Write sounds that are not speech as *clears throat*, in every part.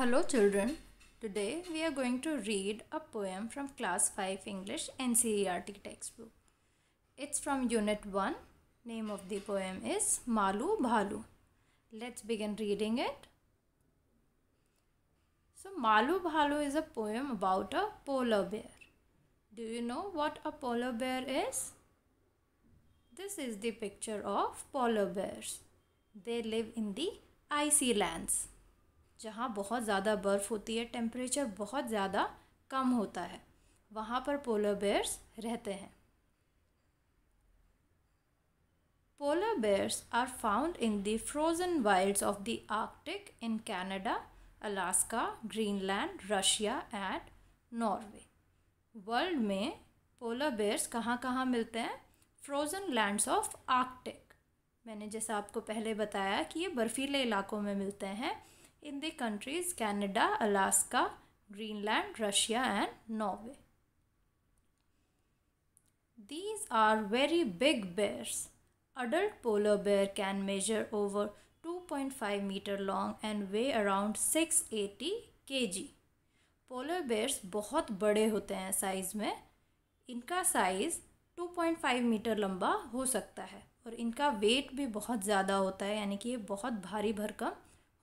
Hello children. Today we are going to read a poem from class 5 English NCERT textbook. It's from unit 1. Name of the poem is Malu Bhalu. Let's begin reading it. So Malu Bhalu is a poem about a polar bear. Do you know what a polar bear is? This is the picture of polar bears. They live in the icy lands. जहाँ बहुत ज़्यादा बर्फ़ होती है temperature बहुत ज़्यादा कम होता है वहाँ पर पोलर बेयर्स रहते हैं polar bears are found in the frozen wilds of the Arctic in Canada Alaska Greenland Russia and Norway world में पोलर बेयर्स कहाँ कहाँ मिलते हैं फ्रोज़न लैंड्स ऑफ आर्कटिक मैंने जैसा आपको पहले बताया कि ये बर्फ़ीले इलाकों में मिलते हैं in the countries Canada, Alaska, Greenland, Russia and Norway. These are very big bears. Adult polar bear can measure over 2.5 meter long and weigh around 680 kg. polar bears बहुत बड़े होते हैं size में इनका size 2.5 meter लंबा हो सकता है और इनका weight भी बहुत ज़्यादा होता है यानी कि ये बहुत भारी भरकम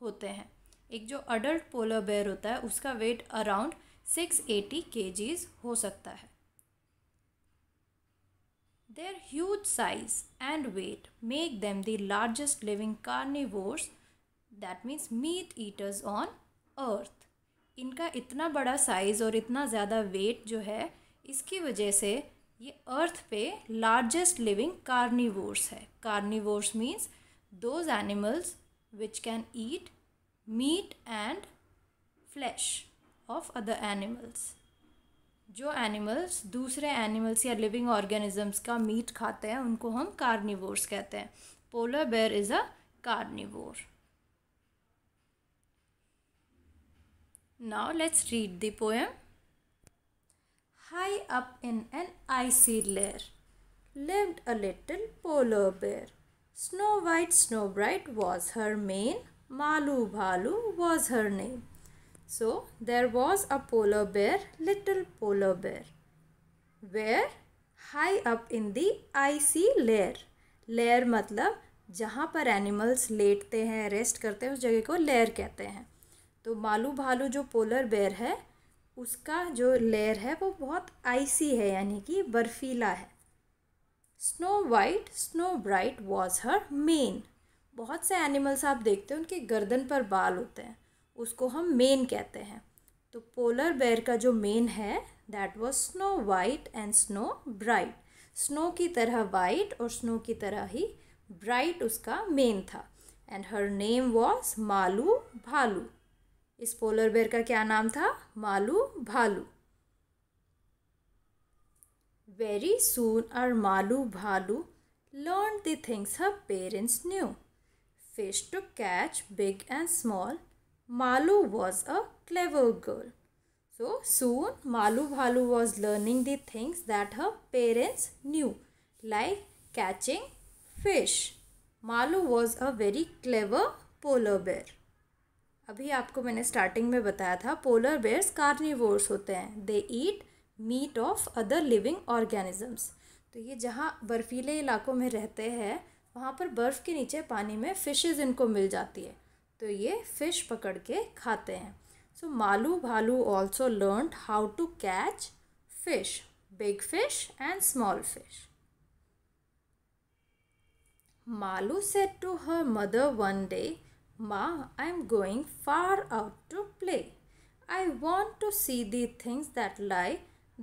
होते हैं एक जो अडल्ट पोलर बेयर होता है उसका वेट अराउंड सिक्स एटी के हो सकता है their huge size and weight make them the largest living carnivores that means meat eaters on earth इनका इतना बड़ा साइज़ और इतना ज़्यादा वेट जो है इसकी वजह से ये अर्थ पे लार्जेस्ट लिविंग कार्निवोर्स है carnivores means those animals which can eat meat and flesh of other animals जो एनिमल्स दूसरे एनिमल्स या लिविंग ऑर्गेनिजम्स का मीट खाते हैं उनको हम कार्निवोर्स कहते हैं polar bear is a carnivore now let's read the poem high up in an icy lair lived a little polar bear snow white snow bright was her mane Malu Balu was her name. So there was a polar bear, little polar bear, where high up in the icy layer. Layer मतलब जहाँ पर animals लेटते हैं rest करते हैं उस जगह को layer कहते हैं तो मालू भालू जो polar bear है उसका जो layer है वो बहुत icy है यानी कि बर्फीला है Snow White, Snow Bright was her mane. बहुत से एनिमल्स आप देखते हैं उनके गर्दन पर बाल होते हैं उसको हम मेन कहते हैं तो पोलर बेयर का जो मेन है that was snow white and snow bright snow की तरह वाइट और स्नो की तरह ही ब्राइट उसका मेन था and her name was Malu Bhalu इस पोलर बेयर का क्या नाम था मालू भालू very soon are Maalu Bhaalu learn the things her parents knew fish to catch big and small. Malu was a clever girl. So soon Malu Bhalu was learning the things that her parents knew like catching fish. Malu was a very clever polar bear. अभी आपको मैंने starting में बताया था polar bears carnivores होते हैं they eat meat of other living organisms तो ये जहाँ बर्फीले इलाकों में रहते हैं वहाँ पर बर्फ़ के नीचे पानी में फिशेज़ इनको मिल जाती है तो ये फिश पकड़ के खाते हैं सो so, Maalu Bhaalu also learn how to catch fish big fish and small fish Maalu said to her mother one day माँ I am going far out to play I want to see the things that lie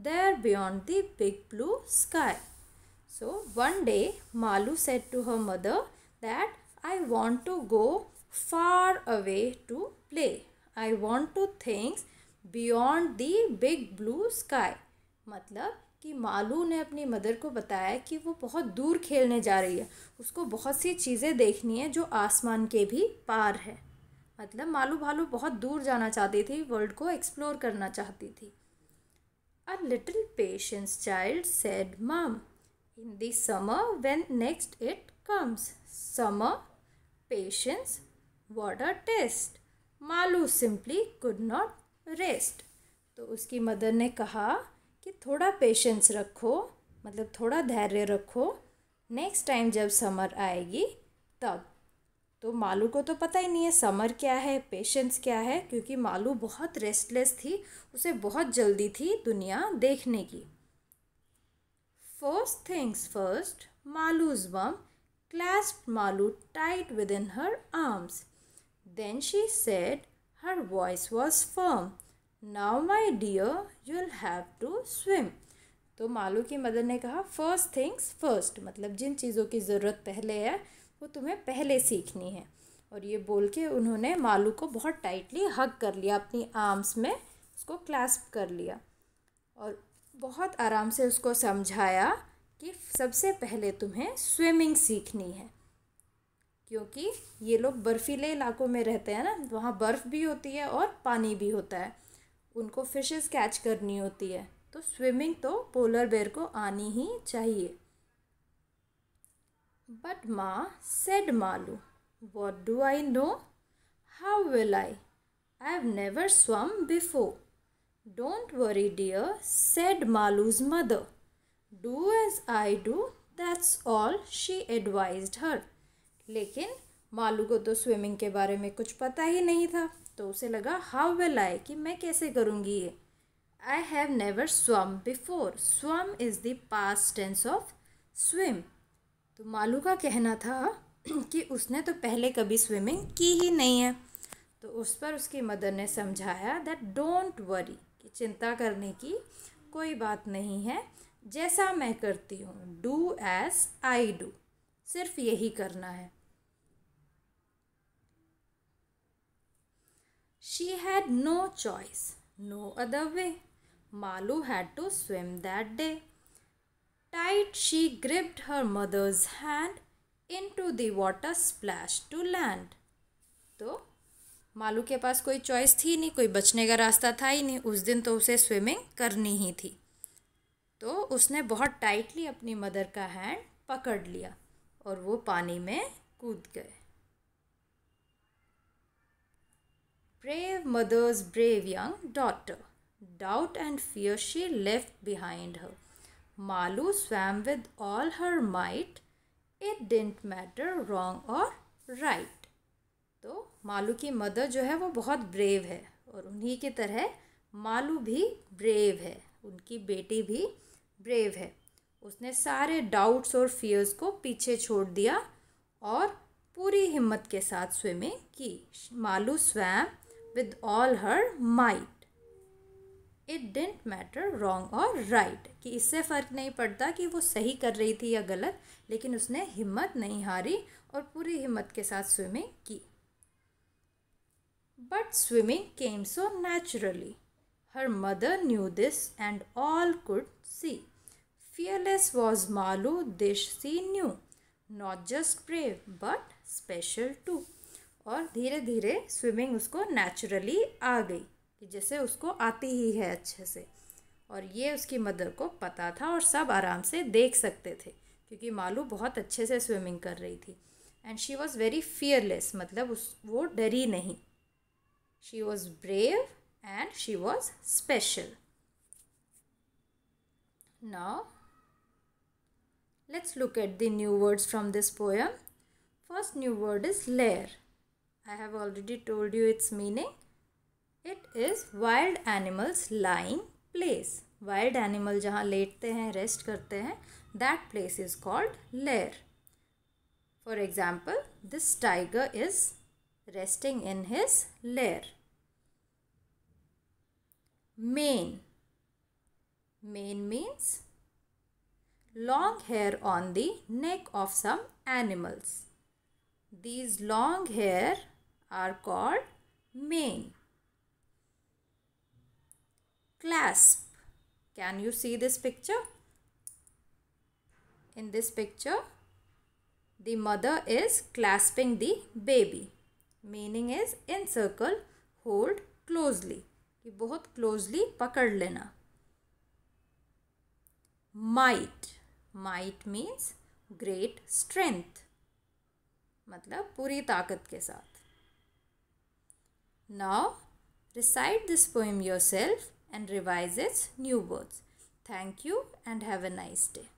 there beyond the big blue sky So one day Malu said to her mother that I want to go far away to play. I want to things beyond the big blue sky. मतलब कि मालू ने अपनी mother को बताया कि वो बहुत दूर खेलने जा रही है उसको बहुत सी चीज़ें देखनी है जो आसमान के भी पार है मतलब मालू भालू बहुत दूर जाना चाहती थी वर्ल्ड को एक्सप्लोर करना चाहती थी a little patience child said mom in the summer when next it comes summer patience a test Maalu simply could not rest तो उसकी मदर ने कहा कि थोड़ा पेशेंस रखो मतलब थोड़ा धैर्य रखो नेक्स्ट टाइम जब समर आएगी तब तो मालू को तो पता ही नहीं है समर क्या है पेशेंस क्या है क्योंकि मालू बहुत रेस्टलेस थी उसे बहुत जल्दी थी दुनिया देखने की First things first, Malu's mom clasped Malu tight within her arms. Then she said, her voice was firm, Now my dear, you'll have to swim. तो मालू की मदर ने कहा फर्स्ट थिंग्स फर्स्ट मतलब जिन चीज़ों की ज़रूरत पहले है वो तुम्हें पहले सीखनी है और ये बोल के उन्होंने मालू को बहुत टाइटली हग कर लिया अपनी आर्म्स में उसको क्लास्प कर लिया और बहुत आराम से उसको समझाया कि सबसे पहले तुम्हें स्विमिंग सीखनी है क्योंकि ये लोग बर्फ़ीले इलाकों में रहते हैं ना वहाँ बर्फ़ भी होती है और पानी भी होता है उनको फिशेस कैच करनी होती है तो स्विमिंग तो पोलर बेयर को आनी ही चाहिए बट माँ said Maalu what do I know how will I I have never swum before don't worry dear said Maalu's mother do as I do that's all she advised her लेकिन मालू को तो swimming के बारे में कुछ पता ही नहीं था तो उसे लगा हाउ वेल आई कि मैं कैसे करूँगी ये I have never swum before swum is the past tense of swim तो मालू का कहना था *clears throat* कि उसने तो पहले कभी स्विमिंग की ही नहीं है तो उस पर उसकी मदर ने समझाया दैट डोंट वरी कि चिंता करने की कोई बात नहीं है जैसा मैं करती हूँ डू एज आई डू सिर्फ यही करना है she had no choice no other way Maalu had to swim that day tight she gripped her mother's hand into the water splash to land तो मालू के पास कोई चॉइस थी नहीं कोई बचने का रास्ता था ही नहीं उस दिन तो उसे स्विमिंग करनी ही थी तो उसने बहुत टाइटली अपनी मदर का हैंड पकड़ लिया और वो पानी में कूद गए brave mother's brave young daughter doubt and fear she left behind her Maalu swam with all her might it didn't matter wrong और राइट तो मालू की मदर जो है वो बहुत ब्रेव है और उन्हीं की तरह मालू भी ब्रेव है उनकी बेटी भी ब्रेव है उसने सारे डाउट्स और फियर्स को पीछे छोड़ दिया और पूरी हिम्मत के साथ स्विमिंग की Maalu swam with all her might it didn't matter wrong और राइट कि इससे फ़र्क नहीं पड़ता कि वो सही कर रही थी या गलत लेकिन उसने हिम्मत नहीं हारी और पूरी हिम्मत के साथ स्विमिंग की But swimming came so naturally. Her mother knew this and all could see. Fearless was Malu, this she knew. Not just brave, but special too. और धीरे धीरे स्विमिंग उसको नेचुरली आ गई कि जैसे उसको आती ही है अच्छे से और ये उसकी मदर को पता था और सब आराम से देख सकते थे क्योंकि मालू बहुत अच्छे से स्विमिंग कर रही थी and she was very fearless मतलब उस वो डरी नहीं She was brave and she was special. Now, let's look at the new words from this poem. First new word is lair. I have already told you its meaning. It is wild animals lying place. Wild animal जहाँ लेटते हैं rest करते हैं that place is called lair. For example, this tiger is resting in his lair. Mane. Mane means long hair on the neck of some animals. These long hair are called mane. Clasp. Can you see this picture? In this picture, the mother is clasping the baby. Meaning is in circle hold closely कि बहुत closely पकड़ लेना might might means great strength मतलब पूरी ताकत के साथ now recite this poem yourself and revise its new words thank you and have a nice day